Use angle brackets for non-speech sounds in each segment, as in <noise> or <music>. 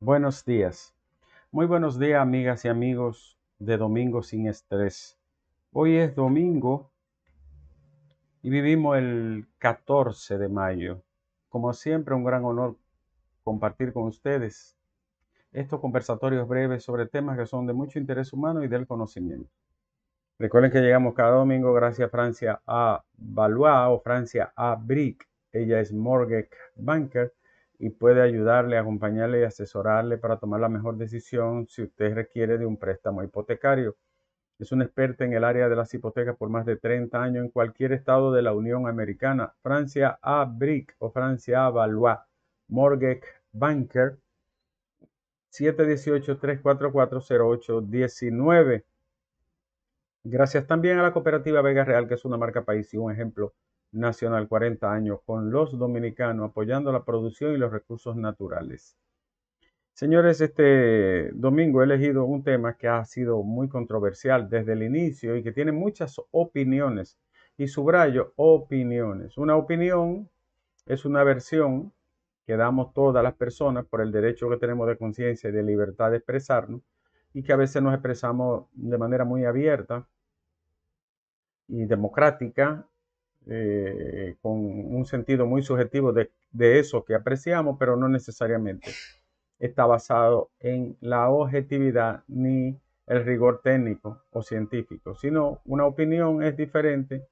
Buenos días. Muy buenos días, amigas y amigos de Domingo sin Estrés. Hoy es domingo y vivimos el 14 de mayo. Como siempre, un gran honor compartir con ustedes estos conversatorios breves sobre temas que son de mucho interés humano y del conocimiento. Recuerden que llegamos cada domingo gracias a Francia a Valois o Francia a Brick. Ella es mortgage banker y puede ayudarle, acompañarle y asesorarle para tomar la mejor decisión si usted requiere de un préstamo hipotecario. Es un experto en el área de las hipotecas por más de 30 años en cualquier estado de la Unión Americana. Francia A. Brick o Francia A. Valois, Mortgage Banker, 718-344-0819. Gracias también a la cooperativa Vega Real, que es una marca país y un ejemplo Nacional 40 años con los dominicanos apoyando la producción y los recursos naturales. Señores, este domingo he elegido un tema que ha sido muy controversial desde el inicio y que tiene muchas opiniones. Y subrayo opiniones. Una opinión es una versión que damos todas las personas por el derecho que tenemos de conciencia y de libertad de expresarnos y que a veces nos expresamos de manera muy abierta y democrática eh, con un sentido muy subjetivo de, de eso que apreciamos, pero no necesariamente está basado en la objetividad ni el rigor técnico o científico, sino una opinión es diferente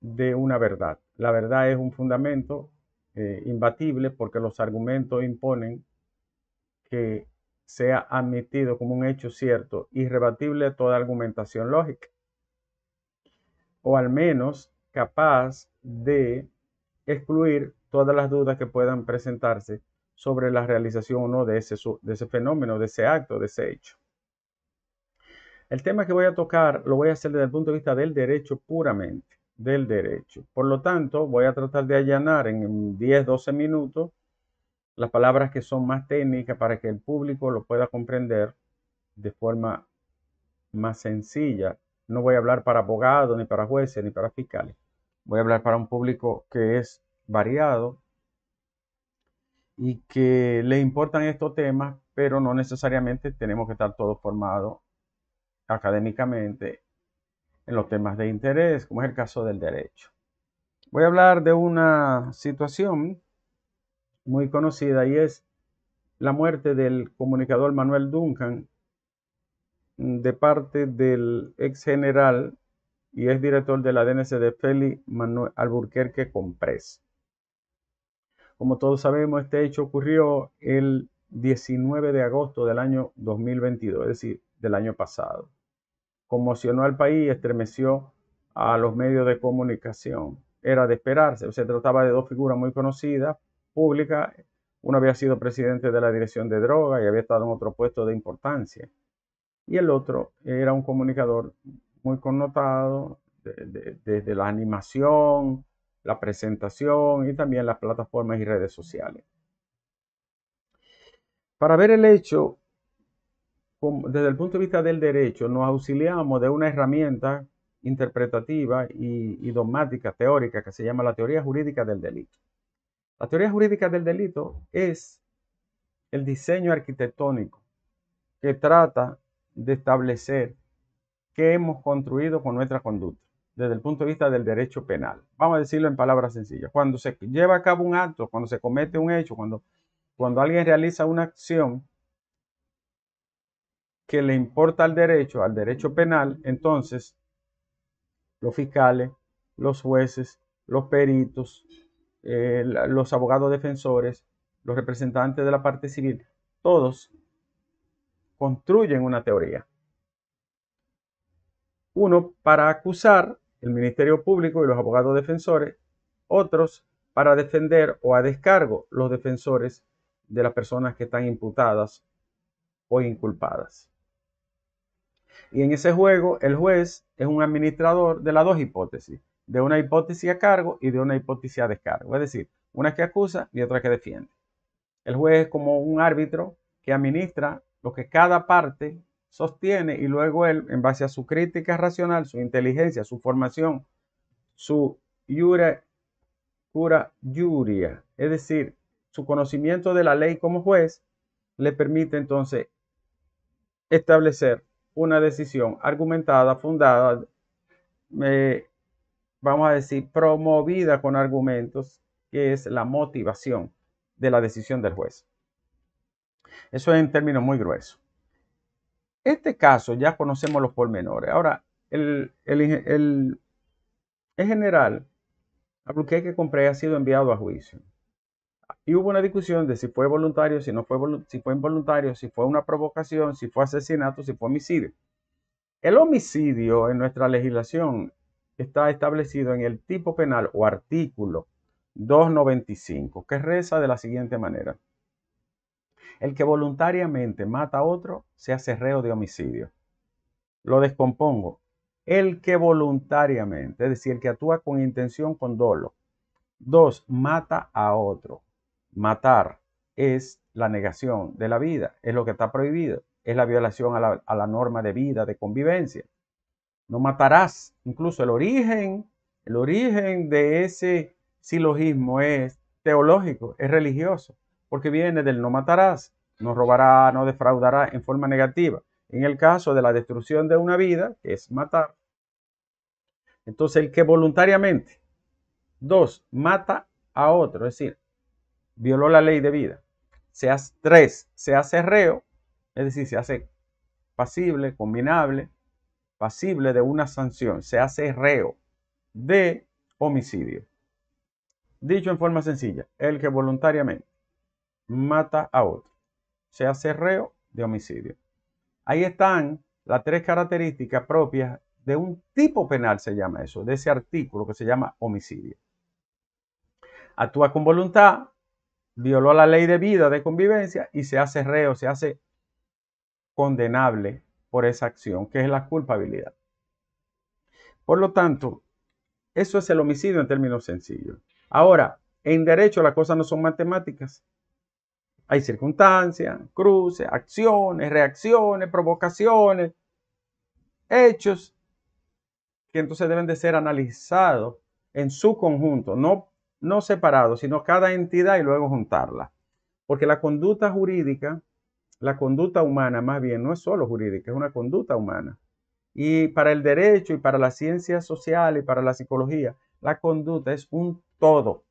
de una verdad. La verdad es un fundamento eh, imbatible porque los argumentos imponen que sea admitido como un hecho cierto, irrebatible toda argumentación lógica. O al menos capaz de excluir todas las dudas que puedan presentarse sobre la realización o no de ese, de ese fenómeno, de ese acto, de ese hecho. El tema que voy a tocar lo voy a hacer desde el punto de vista del derecho puramente, del derecho. Por lo tanto, voy a tratar de allanar en 10, 12 minutos las palabras que son más técnicas para que el público lo pueda comprender de forma más sencilla. No voy a hablar para abogados, ni para jueces, ni para fiscales voy a hablar para un público que es variado y que le importan estos temas, pero no necesariamente tenemos que estar todos formados académicamente en los temas de interés, como es el caso del derecho. Voy a hablar de una situación muy conocida y es la muerte del comunicador Manuel Duncan de parte del ex general y es director de la DNC de Félix Manuel Alburquerque Compres. Como todos sabemos, este hecho ocurrió el 19 de agosto del año 2022, es decir, del año pasado. Conmocionó al país y estremeció a los medios de comunicación. Era de esperarse, se trataba de dos figuras muy conocidas, públicas. Uno había sido presidente de la Dirección de Drogas y había estado en otro puesto de importancia. Y el otro era un comunicador muy connotado desde la animación, la presentación y también las plataformas y redes sociales. Para ver el hecho, desde el punto de vista del derecho, nos auxiliamos de una herramienta interpretativa y, y dogmática teórica que se llama la teoría jurídica del delito. La teoría jurídica del delito es el diseño arquitectónico que trata de establecer que hemos construido con nuestra conducta desde el punto de vista del derecho penal. Vamos a decirlo en palabras sencillas. Cuando se lleva a cabo un acto, cuando se comete un hecho, cuando, cuando alguien realiza una acción que le importa al derecho, al derecho penal, entonces los fiscales, los jueces, los peritos, eh, los abogados defensores, los representantes de la parte civil, todos construyen una teoría uno, para acusar el Ministerio Público y los abogados defensores. Otros, para defender o a descargo los defensores de las personas que están imputadas o inculpadas. Y en ese juego, el juez es un administrador de las dos hipótesis, de una hipótesis a cargo y de una hipótesis a descargo, es decir, una que acusa y otra que defiende. El juez es como un árbitro que administra lo que cada parte sostiene y luego él, en base a su crítica racional, su inteligencia, su formación, su yura, cura yuria, es decir, su conocimiento de la ley como juez, le permite entonces establecer una decisión argumentada, fundada, eh, vamos a decir, promovida con argumentos, que es la motivación de la decisión del juez. Eso es en términos muy gruesos. Este caso ya conocemos los pormenores. Ahora, el, el, el, general a que Compré ha sido enviado a juicio. Y hubo una discusión de si fue voluntario, si no fue, si fue involuntario, si fue una provocación, si fue asesinato, si fue homicidio. El homicidio en nuestra legislación está establecido en el tipo penal o artículo 295, que reza de la siguiente manera. El que voluntariamente mata a otro se hace reo de homicidio. Lo descompongo. El que voluntariamente, es decir, el que actúa con intención, con dolo. Dos, mata a otro. Matar es la negación de la vida, es lo que está prohibido, es la violación a la, a la norma de vida, de convivencia. No matarás. Incluso el origen, el origen de ese silogismo es teológico, es religioso porque viene del no matarás, no robará, no defraudará en forma negativa. En el caso de la destrucción de una vida, que es matar, entonces el que voluntariamente, dos, mata a otro, es decir, violó la ley de vida, se hace, tres, se hace reo, es decir, se hace pasible, combinable, pasible de una sanción, se hace reo de homicidio. Dicho en forma sencilla, el que voluntariamente mata a otro. Se hace reo de homicidio. Ahí están las tres características propias de un tipo penal, se llama eso, de ese artículo que se llama homicidio. Actúa con voluntad, violó la ley de vida, de convivencia y se hace reo, se hace condenable por esa acción, que es la culpabilidad. Por lo tanto, eso es el homicidio en términos sencillos. Ahora, en derecho las cosas no son matemáticas, hay circunstancias, cruces, acciones, reacciones, provocaciones, hechos que entonces deben de ser analizados en su conjunto, no, no separados, sino cada entidad y luego juntarla. Porque la conducta jurídica, la conducta humana más bien, no es solo jurídica, es una conducta humana. Y para el derecho y para la ciencia social y para la psicología, la conducta es un todo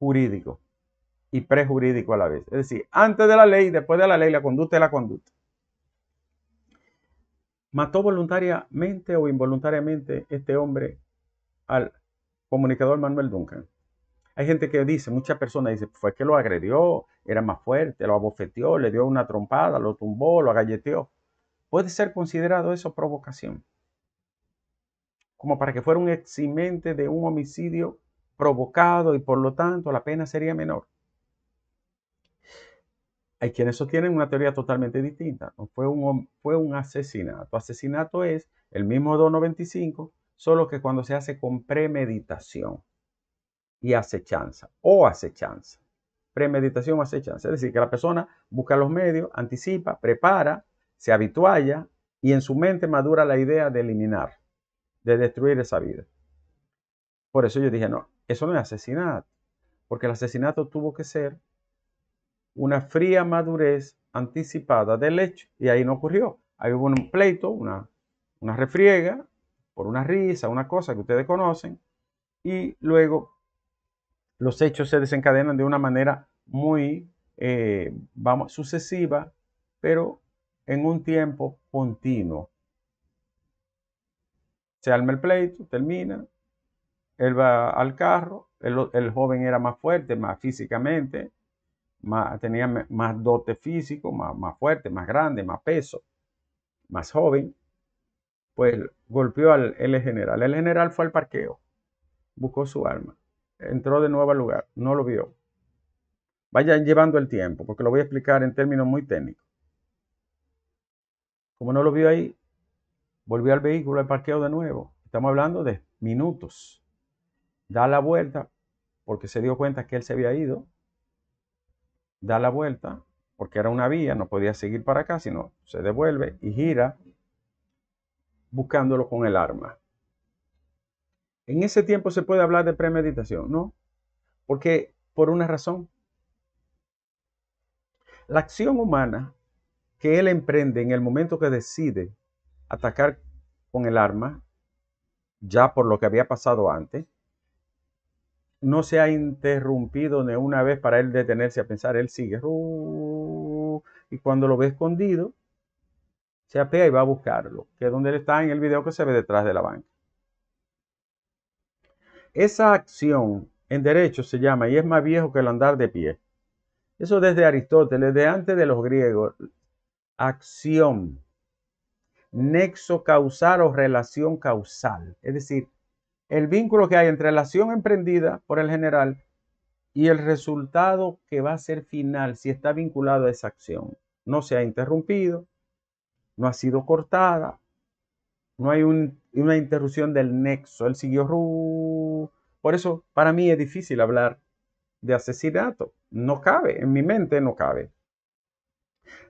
jurídico y prejurídico a la vez. Es decir, antes de la ley, después de la ley, la conducta es la conducta. Mató voluntariamente o involuntariamente este hombre al comunicador Manuel Duncan. Hay gente que dice, muchas personas dicen, fue que lo agredió, era más fuerte, lo abofeteó, le dio una trompada, lo tumbó, lo agalleteó. Puede ser considerado eso provocación. Como para que fuera un eximente de un homicidio provocado y por lo tanto la pena sería menor hay quienes tienen una teoría totalmente distinta. No fue un, fue un asesinato. Asesinato es el mismo 295, solo que cuando se hace con premeditación y acechanza o acechanza. Premeditación o acechanza. Es decir, que la persona busca los medios, anticipa, prepara, se habitualla y en su mente madura la idea de eliminar, de destruir esa vida. Por eso yo dije, no, eso no es asesinato, porque el asesinato tuvo que ser una fría madurez anticipada del hecho. Y ahí no ocurrió. Ahí hubo un pleito, una, refriega, por una risa, una cosa que ustedes conocen, y luego los hechos se desencadenan de una manera muy, eh, vamos, sucesiva, pero en un tiempo continuo. Se arma el pleito, termina, él va al carro, el, el joven era más fuerte, más físicamente, tenía más dote físico, más, fuerte, más grande, más peso, más joven, pues golpeó al general. El general fue al parqueo, buscó su arma, entró de nuevo al lugar, no lo vio. Vayan llevando el tiempo, porque lo voy a explicar en términos muy técnicos. Como no lo vio ahí, volvió al vehículo, al parqueo de nuevo. Estamos hablando de minutos. Da la vuelta porque se dio cuenta que él se había ido, da la vuelta, porque era una vía, no podía seguir para acá, sino se devuelve y gira buscándolo con el arma. En ese tiempo se puede hablar de premeditación, ¿no? Porque por una razón. La acción humana que él emprende en el momento que decide atacar con el arma, ya por lo que había pasado antes, no se ha interrumpido ni una vez para él detenerse a pensar, él sigue. Y cuando lo ve escondido, se apea y va a buscarlo, que es donde él está en el video que se ve detrás de la banca. Esa acción en derecho se llama y es más viejo que el andar de pie. Eso desde Aristóteles, de antes de los griegos. Acción, nexo causal o relación causal. Es decir, el vínculo que hay entre la acción emprendida por el general y el resultado que va a ser final si está vinculado a esa acción. No se ha interrumpido, no ha sido cortada, no hay una interrupción del nexo, él siguió Por eso para mí es difícil hablar de asesinato, no cabe, en mi mente no cabe.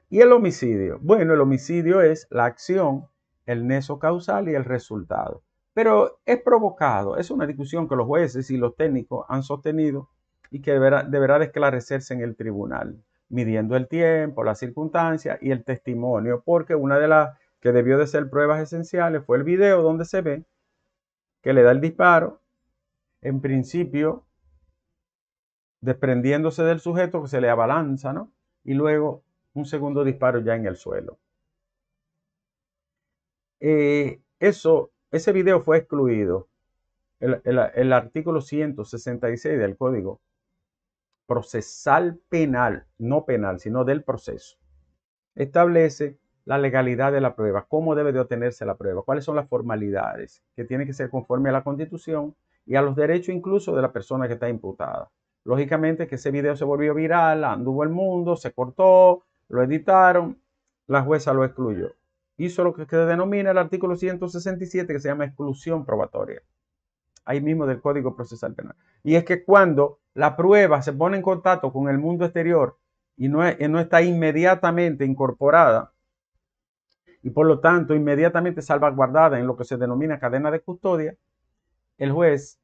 ¿Y el homicidio? Bueno, el homicidio es la acción, el nexo causal y el resultado. Pero es provocado, es una discusión que los jueces y los técnicos han sostenido y que deberá, esclarecerse en el tribunal, midiendo el tiempo, las circunstancias y el testimonio, porque una de las que debió de ser pruebas esenciales fue el video donde se ve que le da el disparo, en principio desprendiéndose del sujeto que se le abalanza, ¿no? Y luego un segundo disparo ya en el suelo. Eh, eso ese video fue excluido. El, artículo 166 del Código Procesal Penal, no penal, sino del proceso, establece la legalidad de la prueba, cómo debe de obtenerse la prueba, cuáles son las formalidades, que tiene que ser conforme a la Constitución y a los derechos incluso de la persona que está imputada. Lógicamente que ese video se volvió viral, anduvo el mundo, se cortó, lo editaron, la jueza lo excluyó hizo lo que se denomina el artículo 167 que se llama exclusión probatoria, ahí mismo del Código Procesal Penal. Y es que cuando la prueba se pone en contacto con el mundo exterior y no, no está inmediatamente incorporada y por lo tanto inmediatamente salvaguardada en lo que se denomina cadena de custodia, el juez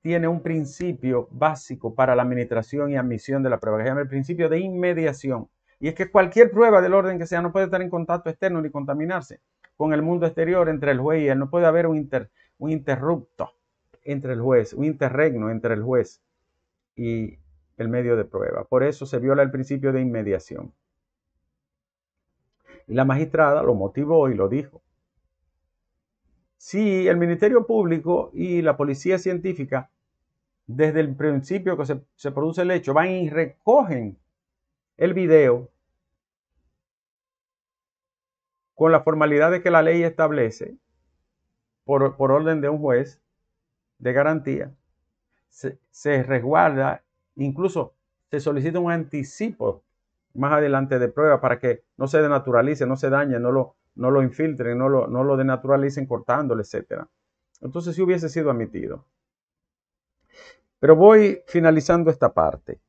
tiene un principio básico para la administración y admisión de la prueba, que se llama el principio de inmediación. Y es que cualquier prueba del orden que sea no puede estar en contacto externo ni contaminarse con el mundo exterior entre el juez y él. No puede haber un, un interrupto entre el juez, un interregno entre el juez y el medio de prueba. Por eso se viola el principio de inmediación. Y la magistrada lo motivó y lo dijo. Si el Ministerio Público y la Policía Científica, desde el principio que se, se produce el hecho, van y recogen el video con la formalidad de que la ley establece por, orden de un juez de garantía, se, resguarda, incluso se solicita un anticipo más adelante de prueba para que no se denaturalice, no se dañe, no lo, no lo infiltren, no lo, no lo denaturalicen cortándolo, etc. Entonces si hubiese sido admitido. Pero voy finalizando esta parte.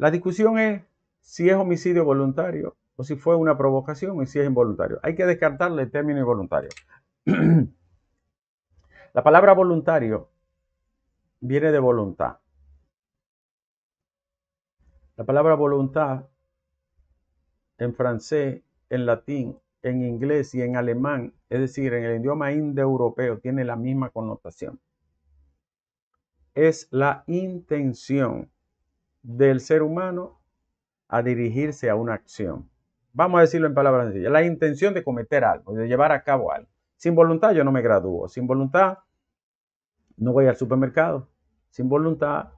La discusión es si es homicidio voluntario o si fue una provocación y si es involuntario. Hay que descartarle el término involuntario. <clears throat> la palabra voluntario viene de voluntad. La palabra voluntad en francés, en latín, en inglés y en alemán, es decir, en el idioma indoeuropeo, tiene la misma connotación. Es la intención del ser humano a dirigirse a una acción. Vamos a decirlo en palabras sencillas, la intención de cometer algo, de llevar a cabo algo. Sin voluntad yo no me gradúo, sin voluntad no voy al supermercado, sin voluntad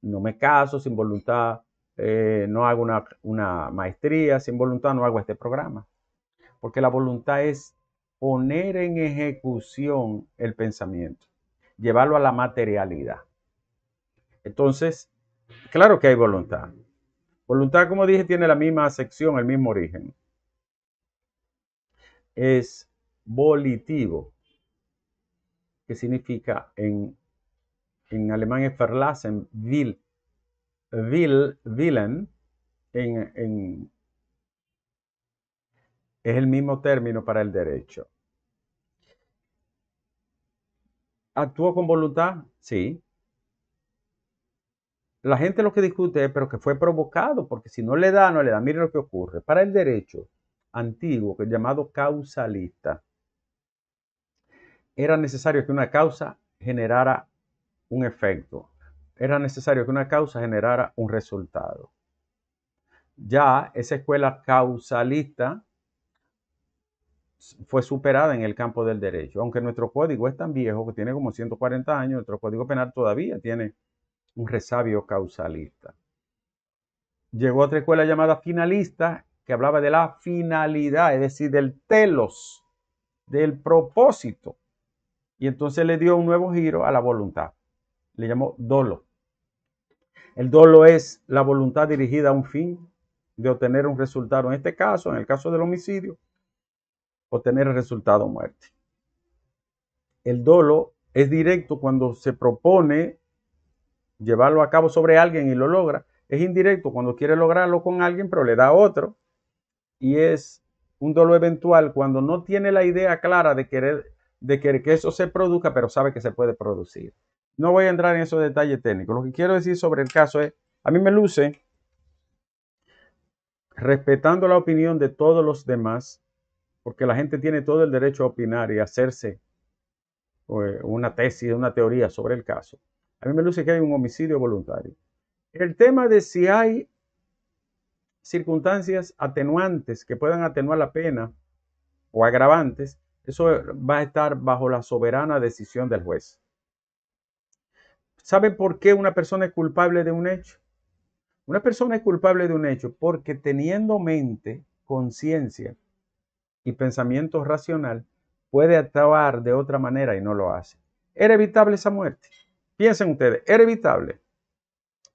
no me caso, sin voluntad eh, no hago una, una maestría, sin voluntad no hago este programa. Porque la voluntad es poner en ejecución el pensamiento, llevarlo a la materialidad. Entonces, Claro que hay voluntad. Voluntad, como dije, tiene la misma sección, el mismo origen. Es volitivo, que significa en, alemán es verlassen, will, willen, en, en, es el mismo término para el derecho. ¿Actuó con voluntad? Sí la gente lo que discute es, pero que fue provocado, porque si no le da, no le da. Mire lo que ocurre. Para el derecho antiguo, que es llamado causalista, era necesario que una causa generara un efecto. Era necesario que una causa generara un resultado. Ya esa escuela causalista fue superada en el campo del derecho. Aunque nuestro código es tan viejo, que tiene como 140 años, nuestro código penal todavía tiene un resabio causalista. Llegó a otra escuela llamada finalista que hablaba de la finalidad, es decir, del telos, del propósito. Y entonces le dio un nuevo giro a la voluntad. Le llamó dolo. El dolo es la voluntad dirigida a un fin de obtener un resultado. En este caso, en el caso del homicidio, obtener el resultado muerte. El dolo es directo cuando se propone llevarlo a cabo sobre alguien y lo logra. Es indirecto cuando quiere lograrlo con alguien, pero le da a otro. Y es un dolor eventual cuando no tiene la idea clara de querer de que, que eso se produzca, pero sabe que se puede producir. No voy a entrar en esos detalles técnicos. Lo que quiero decir sobre el caso es, a mí me luce, respetando la opinión de todos los demás, porque la gente tiene todo el derecho a opinar y hacerse eh, una tesis, una teoría sobre el caso. A mí me luce que hay un homicidio voluntario. El tema de si hay circunstancias atenuantes que puedan atenuar la pena o agravantes, eso va a estar bajo la soberana decisión del juez. ¿Sabe por qué una persona es culpable de un hecho? Una persona es culpable de un hecho porque teniendo mente, conciencia y pensamiento racional, puede actuar de otra manera y no lo hace. ¿Era evitable esa muerte? Piensen ustedes, era evitable.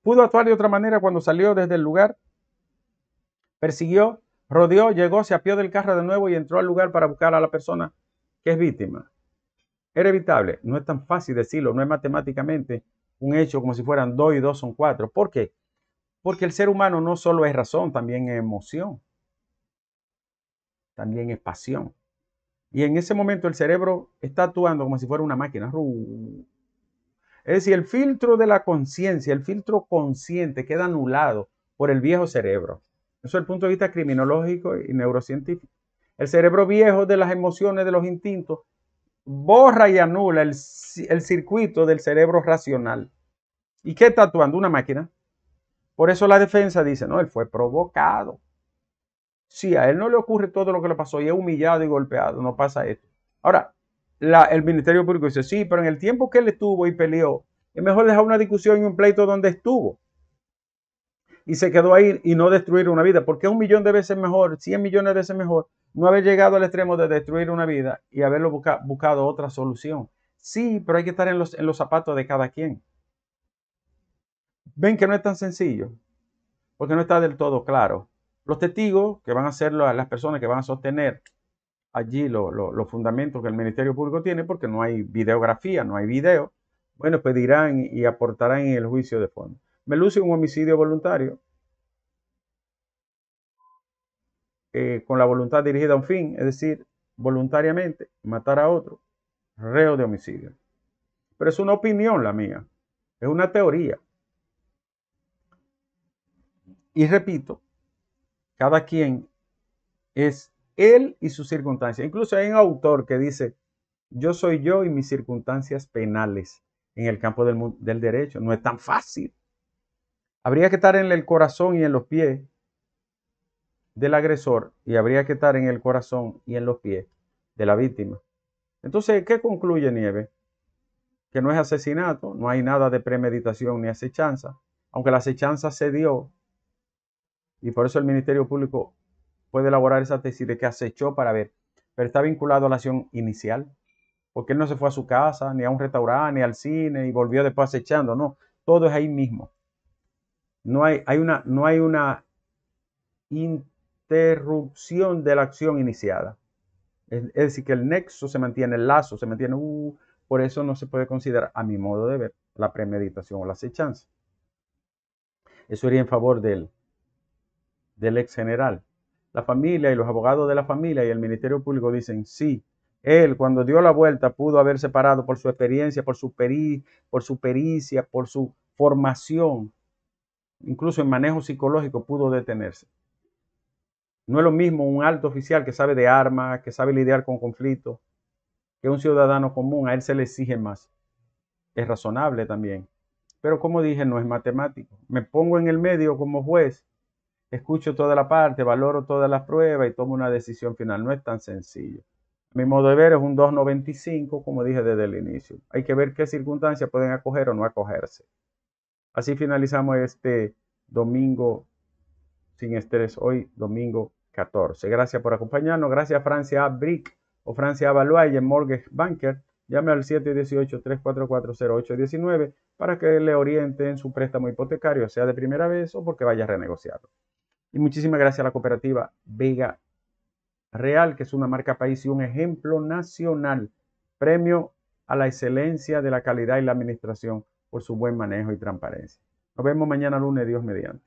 ¿Pudo actuar de otra manera cuando salió desde el lugar? Persiguió, rodeó, llegó, se apió del carro de nuevo y entró al lugar para buscar a la persona que es víctima. Era evitable. No es tan fácil decirlo, no es matemáticamente un hecho como si fueran dos y dos son cuatro. ¿Por qué? Porque el ser humano no solo es razón, también es emoción, también es pasión. Y en ese momento el cerebro está actuando como si fuera una máquina. Es decir, el filtro de la conciencia, el filtro consciente queda anulado por el viejo cerebro. Eso es el punto de vista criminológico y neurocientífico. El cerebro viejo de las emociones, de los instintos, borra y anula el, circuito del cerebro racional. ¿Y qué está actuando? Una máquina. Por eso la defensa dice, no, él fue provocado. Si a él no le ocurre todo lo que le pasó y es humillado y golpeado, no pasa esto. Ahora, el Ministerio Público dice, sí, pero en el tiempo que él estuvo y peleó, es mejor dejar una discusión y un pleito donde estuvo. Y se quedó ahí y no destruir una vida, porque un millón de veces mejor, 100 millones de veces mejor, no haber llegado al extremo de destruir una vida y haberlo buscado otra solución. Sí, pero hay que estar en los, en los zapatos de cada quien. Ven que no es tan sencillo, porque no está del todo claro. Los testigos, que van a ser las personas que van a sostener allí los fundamentos que el Ministerio Público tiene, porque no hay videografía, no hay video, bueno, pedirán pues y aportarán en el juicio de fondo. Me luce un homicidio voluntario, eh, con la voluntad dirigida a un fin, es decir, voluntariamente matar a otro, reo de homicidio. Pero es una opinión la mía, es una teoría. Y repito, cada quien es él y sus circunstancias. Incluso hay un autor que dice, yo soy yo y mis circunstancias penales en el campo del, derecho. No es tan fácil. Habría que estar en el corazón y en los pies del agresor y habría que estar en el corazón y en los pies de la víctima. Entonces, ¿qué concluye Nieve? Que no es asesinato, no hay nada de premeditación ni acechanza, aunque la acechanza se dio y por eso el Ministerio Público puede elaborar esa tesis de que acechó para ver, pero está vinculado a la acción inicial, porque él no se fue a su casa, ni a un restaurante, ni al cine, y volvió después acechando, no, todo es ahí mismo. No hay, hay una, no hay una interrupción de la acción iniciada. Es, decir, que el nexo se mantiene, el lazo se mantiene, uh, por eso no se puede considerar, a mi modo de ver, la premeditación o la acechanza. Eso iría en favor del, del ex general la familia y los abogados de la familia y el Ministerio Público dicen sí. Él, cuando dio la vuelta, pudo haberse parado por su experiencia, por su, por su pericia, por su formación, incluso en manejo psicológico, pudo detenerse. No es lo mismo un alto oficial que sabe de armas, que sabe lidiar con conflictos, que un ciudadano común. A él se le exige más. Es razonable también. Pero como dije, no es matemático. Me pongo en el medio como juez escucho toda la parte, valoro todas las pruebas y tomo una decisión final. No es tan sencillo. Mi modo de ver es un 295, como dije desde el inicio. Hay que ver qué circunstancias pueden acoger o no acogerse. Así finalizamos este domingo sin estrés, hoy domingo 14. Gracias por acompañarnos. Gracias a Francia a. Brick o Francia Valois en Mortgage Banker. Llame al 718-344-0819 para que le oriente en su préstamo hipotecario, sea de primera vez o porque vaya a renegociarlo. Y muchísimas gracias a la cooperativa Vega Real, que es una marca país y un ejemplo nacional. Premio a la excelencia de la calidad y la administración por su buen manejo y transparencia. Nos vemos mañana lunes, Dios mediante.